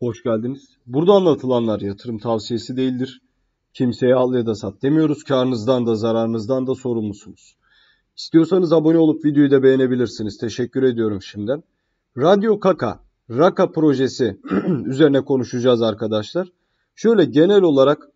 Hoş geldiniz. Burada anlatılanlar yatırım tavsiyesi değildir. Kimseye al ya da sat demiyoruz. Karnınızdan da zararınızdan da sorumlusunuz. İstiyorsanız abone olup videoyu da beğenebilirsiniz. Teşekkür ediyorum şimdiden. Radyo Kaka, Raka projesi üzerine konuşacağız arkadaşlar. Şöyle genel olarak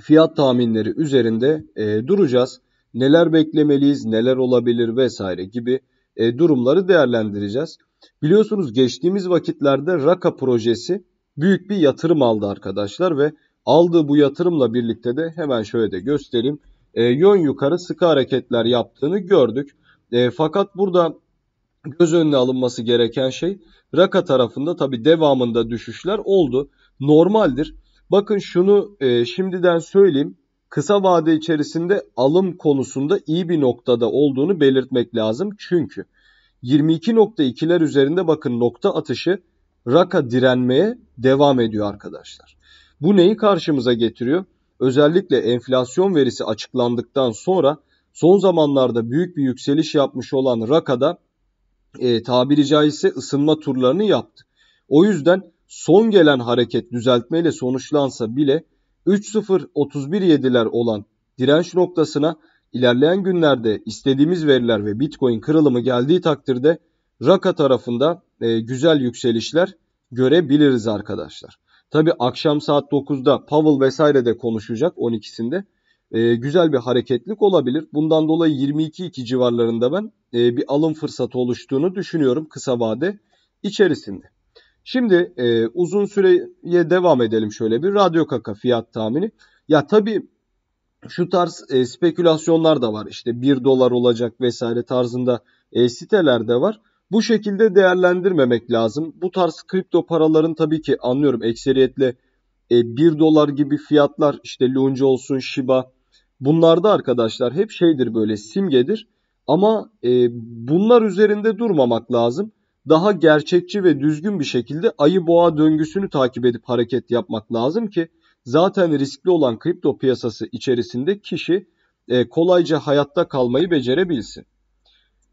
fiyat tahminleri üzerinde e, duracağız. Neler beklemeliyiz, neler olabilir vesaire gibi e, durumları değerlendireceğiz. Biliyorsunuz geçtiğimiz vakitlerde Raka projesi büyük bir yatırım aldı arkadaşlar ve aldığı bu yatırımla birlikte de hemen şöyle de göstereyim. E, yön yukarı sıkı hareketler yaptığını gördük. E, fakat burada göz önüne alınması gereken şey Raka tarafında tabi devamında düşüşler oldu. Normaldir. Bakın şunu e, şimdiden söyleyeyim. Kısa vade içerisinde alım konusunda iyi bir noktada olduğunu belirtmek lazım. Çünkü 22.2'ler üzerinde bakın nokta atışı raka direnmeye devam ediyor arkadaşlar. Bu neyi karşımıza getiriyor? Özellikle enflasyon verisi açıklandıktan sonra son zamanlarda büyük bir yükseliş yapmış olan rakada e, tabiri caizse ısınma turlarını yaptı. O yüzden son gelen hareket düzeltmeyle sonuçlansa bile 3.0.31.7'ler olan direnç noktasına İlerleyen günlerde istediğimiz veriler ve Bitcoin kırılımı geldiği takdirde Raka tarafında e, güzel yükselişler görebiliriz arkadaşlar. Tabi akşam saat 9'da Powell vesaire de konuşacak 12'sinde. E, güzel bir hareketlik olabilir. Bundan dolayı 22.2 civarlarında ben e, bir alım fırsatı oluştuğunu düşünüyorum kısa vade içerisinde. Şimdi e, uzun süreye devam edelim şöyle bir radyo kaka fiyat tahmini. Ya tabii şu tarz e, spekülasyonlar da var. İşte 1 dolar olacak vesaire tarzında e, siteler de var. Bu şekilde değerlendirmemek lazım. Bu tarz kripto paraların tabii ki anlıyorum ekseriyetle e, 1 dolar gibi fiyatlar işte Lunge olsun Shiba bunlarda arkadaşlar hep şeydir böyle simgedir. Ama e, bunlar üzerinde durmamak lazım. Daha gerçekçi ve düzgün bir şekilde ayı boğa döngüsünü takip edip hareket yapmak lazım ki zaten riskli olan kripto piyasası içerisinde kişi e, kolayca hayatta kalmayı becerebilsin.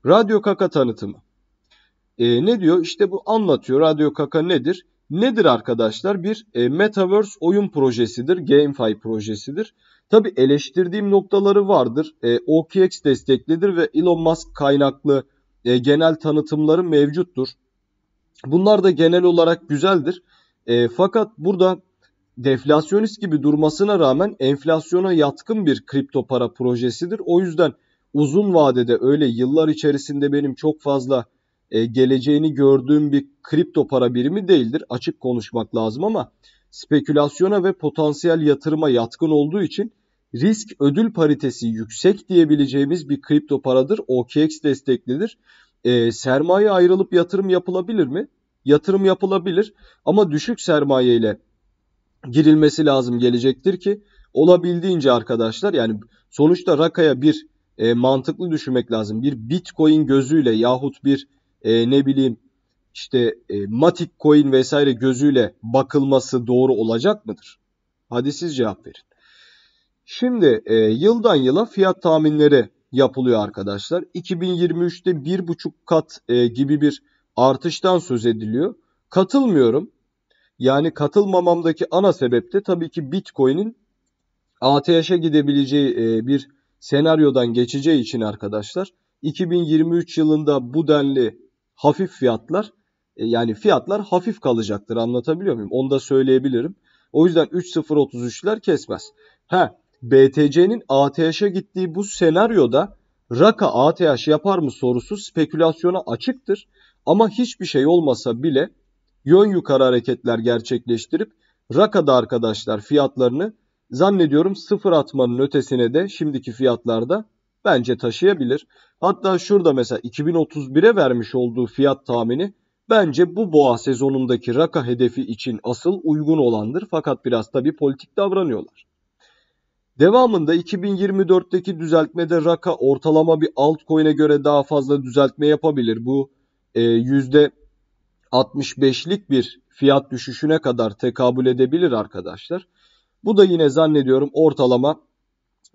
Radyo Kaka tanıtımı. E, ne diyor? İşte bu anlatıyor. Radyo Kaka nedir? Nedir arkadaşlar? Bir e, Metaverse oyun projesidir. GameFi projesidir. Tabi eleştirdiğim noktaları vardır. E, OKX desteklidir ve Elon Musk kaynaklı e, genel tanıtımları mevcuttur. Bunlar da genel olarak güzeldir. E, fakat burada deflasyonist gibi durmasına rağmen enflasyona yatkın bir kripto para projesidir. O yüzden uzun vadede öyle yıllar içerisinde benim çok fazla e, geleceğini gördüğüm bir kripto para birimi değildir. Açık konuşmak lazım ama spekülasyona ve potansiyel yatırıma yatkın olduğu için risk ödül paritesi yüksek diyebileceğimiz bir kripto paradır. OKX desteklidir. E, sermaye ayrılıp yatırım yapılabilir mi? Yatırım yapılabilir ama düşük sermaye ile girilmesi lazım gelecektir ki olabildiğince arkadaşlar yani sonuçta rakaya bir e, mantıklı düşünmek lazım. Bir bitcoin gözüyle yahut bir e, ne bileyim işte e, matic coin vesaire gözüyle bakılması doğru olacak mıdır? Hadi siz cevap verin. Şimdi e, yıldan yıla fiyat tahminleri yapılıyor arkadaşlar. 2023'te 1,5 kat e, gibi bir artıştan söz ediliyor. Katılmıyorum. Yani katılmamamdaki ana sebep de tabii ki Bitcoin'in ATH'e gidebileceği e, bir senaryodan geçeceği için arkadaşlar 2023 yılında bu denli hafif fiyatlar e, yani fiyatlar hafif kalacaktır anlatabiliyor muyum? Onu da söyleyebilirim. O yüzden 3.033'ler kesmez. Ha BTC'nin ATH'e gittiği bu senaryoda Raka ATH yapar mı sorusu spekülasyona açıktır. Ama hiçbir şey olmasa bile yön yukarı hareketler gerçekleştirip Raka'da arkadaşlar fiyatlarını zannediyorum sıfır atmanın ötesine de şimdiki fiyatlarda bence taşıyabilir. Hatta şurada mesela 2031'e vermiş olduğu fiyat tahmini bence bu boğa sezonundaki Raka hedefi için asıl uygun olandır. Fakat biraz tabi politik davranıyorlar. Devamında 2024'teki düzeltmede Raka ortalama bir altcoin'e göre daha fazla düzeltme yapabilir. Bu e, yüzde %65'lik bir fiyat düşüşüne kadar tekabül edebilir arkadaşlar. Bu da yine zannediyorum ortalama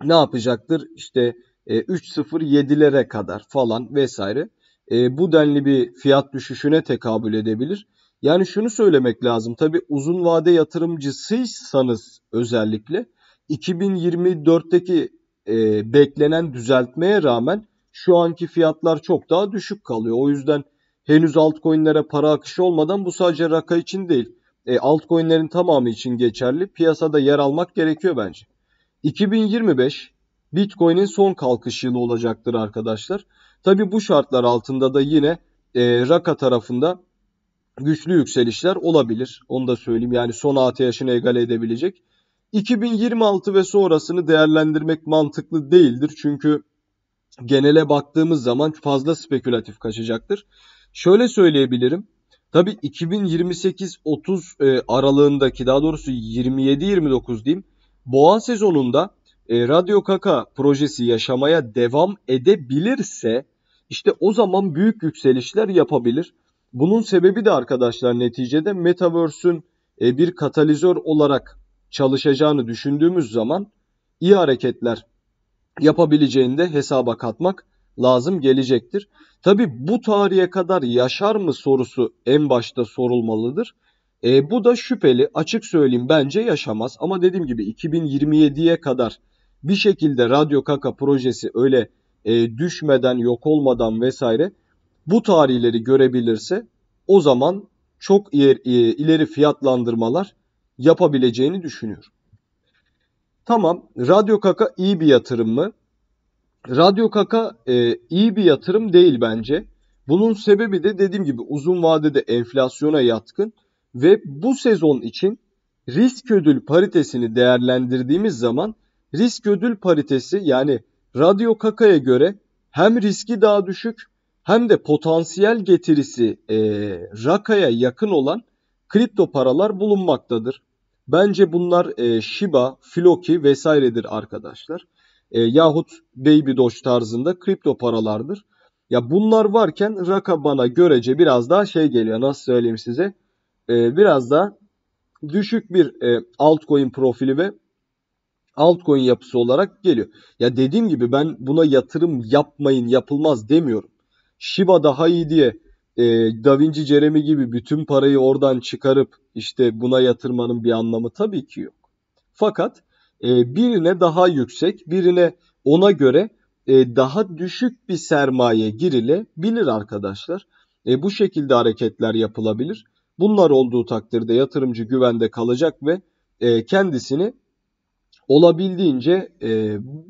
ne yapacaktır? İşte 3.07'lere e, kadar falan vesaire. E, bu denli bir fiyat düşüşüne tekabül edebilir. Yani şunu söylemek lazım. Tabi uzun vade yatırımcısıysanız özellikle 2024'teki e, beklenen düzeltmeye rağmen şu anki fiyatlar çok daha düşük kalıyor. O yüzden henüz altcoin'lere para akışı olmadan bu sadece raka için değil. E, altcoin'lerin tamamı için geçerli. Piyasada yer almak gerekiyor bence. 2025 Bitcoin'in son kalkış yılı olacaktır arkadaşlar. Tabi bu şartlar altında da yine e, Raka tarafında güçlü yükselişler olabilir. Onu da söyleyeyim. Yani son ATH'ini egale edebilecek. 2026 ve sonrasını değerlendirmek mantıklı değildir. Çünkü genele baktığımız zaman fazla spekülatif kaçacaktır. Şöyle söyleyebilirim. Tabi 2028-30 e, aralığındaki daha doğrusu 27-29 diyeyim. Boğa sezonunda e, Radyo Kaka projesi yaşamaya devam edebilirse işte o zaman büyük yükselişler yapabilir. Bunun sebebi de arkadaşlar neticede Metaverse'ün e, bir katalizör olarak çalışacağını düşündüğümüz zaman iyi hareketler yapabileceğini de hesaba katmak lazım gelecektir. Tabi bu tarihe kadar yaşar mı sorusu en başta sorulmalıdır. E, bu da şüpheli. Açık söyleyeyim bence yaşamaz. Ama dediğim gibi 2027'ye kadar bir şekilde Radyo Kaka projesi öyle e, düşmeden, yok olmadan vesaire bu tarihleri görebilirse o zaman çok ileri, e, ileri fiyatlandırmalar yapabileceğini düşünüyorum. Tamam, Radyo Kaka iyi bir yatırım mı? Radyo Kaka e, iyi bir yatırım değil bence. Bunun sebebi de dediğim gibi uzun vadede enflasyona yatkın ve bu sezon için risk ödül paritesini değerlendirdiğimiz zaman risk ödül paritesi yani Radyo Kaka'ya göre hem riski daha düşük hem de potansiyel getirisi e, Raka'ya yakın olan kripto paralar bulunmaktadır. Bence bunlar e, Shiba, Floki vesairedir arkadaşlar e, yahut Baby Doge tarzında kripto paralardır. Ya bunlar varken Raka bana görece biraz daha şey geliyor nasıl söyleyeyim size e, biraz daha düşük bir e, altcoin profili ve altcoin yapısı olarak geliyor. Ya dediğim gibi ben buna yatırım yapmayın yapılmaz demiyorum. Shiba daha iyi diye e, Da Vinci Jeremy gibi bütün parayı oradan çıkarıp işte buna yatırmanın bir anlamı tabii ki yok. Fakat ee, birine daha yüksek, birine ona göre e, daha düşük bir sermaye girilebilir arkadaşlar. E, bu şekilde hareketler yapılabilir. Bunlar olduğu takdirde yatırımcı güvende kalacak ve e, kendisini olabildiğince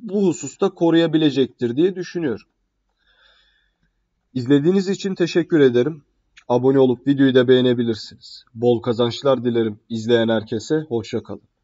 bu hususta koruyabilecektir diye düşünüyorum. İzlediğiniz için teşekkür ederim. Abone olup videoyu da beğenebilirsiniz. Bol kazançlar dilerim izleyen herkese. Hoşçakalın.